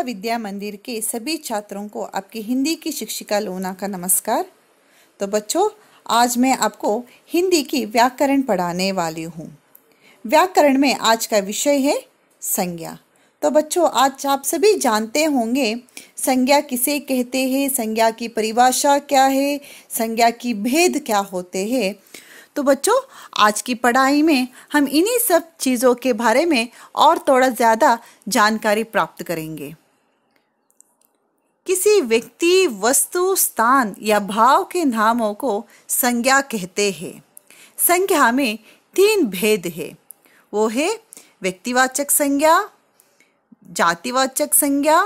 शारदा विद्या मंदिर के सभी छात्रों को आपकी हिंदी की शिक्षिका लोना का नमस्कार तो बच्चों आज मैं आपको हिंदी की व्याकरण पढ़ाने वाली हूँ व्याकरण में आज का विषय है संज्ञा तो बच्चों आज आप सभी जानते होंगे संज्ञा किसे कहते हैं संज्ञा की परिभाषा क्या है संज्ञा की भेद क्या होते हैं तो बच्चों आज की पढ़ाई में हम इन्हीं सब चीज़ों के बारे में और थोड़ा ज़्यादा जानकारी प्राप्त करेंगे किसी व्यक्ति वस्तु स्थान या भाव के नामों को संज्ञा कहते हैं संज्ञा में तीन भेद है वो है व्यक्तिवाचक संज्ञा जातिवाचक संज्ञा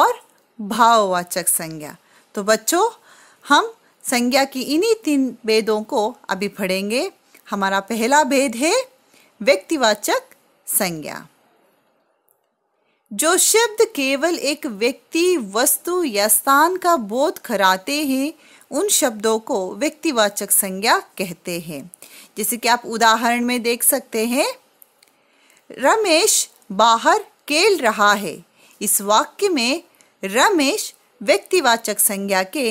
और भाववाचक संज्ञा तो बच्चों हम संज्ञा की इन्हीं तीन भेदों को अभी पढ़ेंगे हमारा पहला भेद है व्यक्तिवाचक संज्ञा जो शब्द केवल एक व्यक्ति वस्तु या स्थान का बोध कराते हैं उन शब्दों को व्यक्तिवाचक संज्ञा कहते हैं जैसे कि आप उदाहरण में देख सकते हैं रमेश बाहर खेल रहा है इस वाक्य में रमेश व्यक्तिवाचक संज्ञा के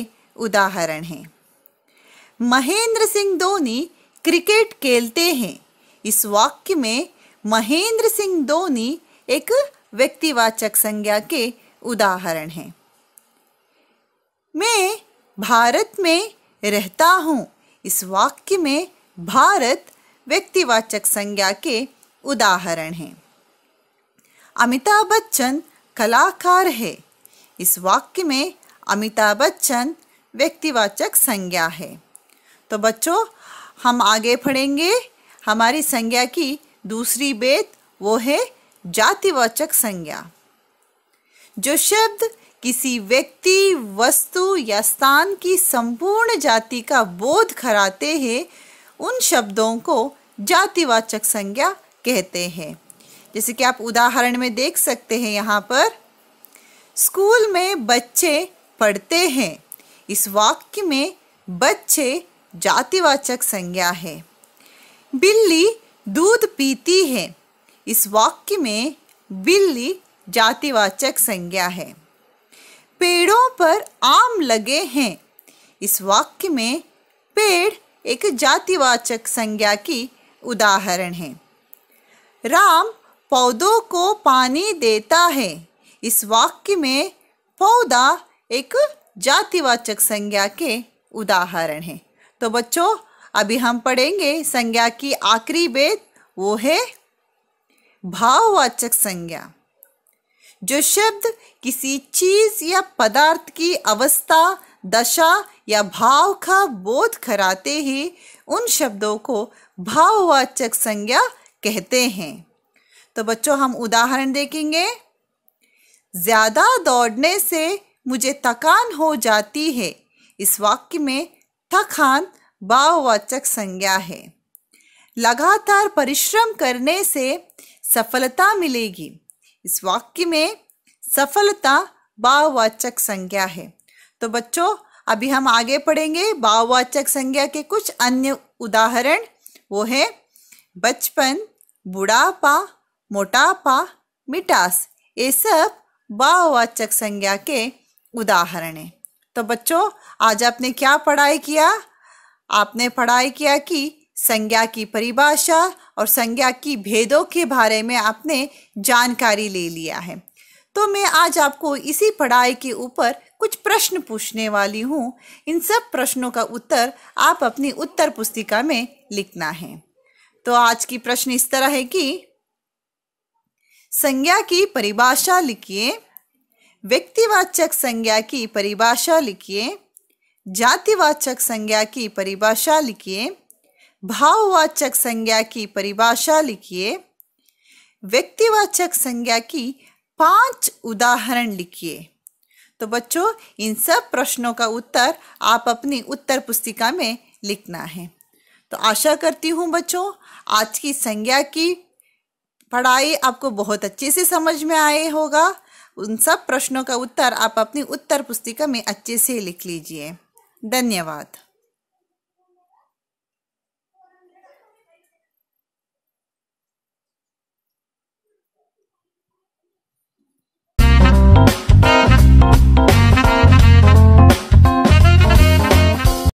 उदाहरण हैं महेंद्र सिंह धोनी क्रिकेट खेलते हैं इस वाक्य में महेंद्र सिंह धोनी एक व्यक्तिवाचक संज्ञा के उदाहरण हैं मैं भारत में रहता हूँ इस वाक्य में भारत व्यक्तिवाचक संज्ञा के उदाहरण हैं अमिताभ बच्चन कलाकार है इस वाक्य में अमिताभ बच्चन व्यक्तिवाचक संज्ञा है तो बच्चों हम आगे पढ़ेंगे हमारी संज्ञा की दूसरी बेत वो है जातिवाचक संज्ञा जो शब्द किसी व्यक्ति वस्तु या स्थान की संपूर्ण जाति का बोध कराते हैं उन शब्दों को जातिवाचक संज्ञा कहते हैं जैसे कि आप उदाहरण में देख सकते हैं यहाँ पर स्कूल में बच्चे पढ़ते हैं इस वाक्य में बच्चे जातिवाचक संज्ञा है बिल्ली दूध पीती इस वाक्य में बिल्ली जातिवाचक संज्ञा है पेड़ों पर आम लगे हैं इस वाक्य में पेड़ एक जातिवाचक संज्ञा की उदाहरण है राम पौधों को पानी देता है इस वाक्य में पौधा एक जातिवाचक संज्ञा के उदाहरण है तो बच्चों अभी हम पढ़ेंगे संज्ञा की आखिरी वेद वो है भाववाचक संज्ञा जो शब्द किसी चीज या पदार्थ की अवस्था दशा या भाव का बोध कराते ही उन शब्दों को भाववाचक संज्ञा कहते हैं तो बच्चों हम उदाहरण देखेंगे ज़्यादा दौड़ने से मुझे थकान हो जाती है इस वाक्य में थकान भाववाचक संज्ञा है लगातार परिश्रम करने से सफलता मिलेगी इस वाक्य में सफलता बाववाचक संज्ञा है तो बच्चों अभी हम आगे पढ़ेंगे बाववाचक संज्ञा के कुछ अन्य उदाहरण वो है बचपन बुढ़ापा मोटापा मिटास ये सब बाववाचक संज्ञा के उदाहरण हैं तो बच्चों आज आपने क्या पढ़ाई किया आपने पढ़ाई किया कि संज्ञा की परिभाषा और संज्ञा की भेदों के बारे में आपने जानकारी ले लिया है तो मैं आज आपको इसी पढ़ाई के ऊपर कुछ प्रश्न पूछने वाली हूँ इन सब प्रश्नों का उत्तर आप अपनी उत्तर पुस्तिका में लिखना है तो आज की प्रश्न इस तरह है कि संज्ञा की परिभाषा लिखिए व्यक्तिवाचक संज्ञा की परिभाषा लिखिए जातिवाचक संज्ञा की परिभाषा लिखिए भाववाचक संज्ञा की परिभाषा लिखिए व्यक्तिवाचक संज्ञा की पांच उदाहरण लिखिए तो बच्चों इन सब प्रश्नों का उत्तर आप अपनी उत्तर पुस्तिका में लिखना है तो आशा करती हूँ बच्चों आज की संज्ञा की पढ़ाई आपको बहुत अच्छे से समझ में आए होगा उन सब प्रश्नों का उत्तर आप अपनी उत्तर पुस्तिका में अच्छे से लिख लीजिए धन्यवाद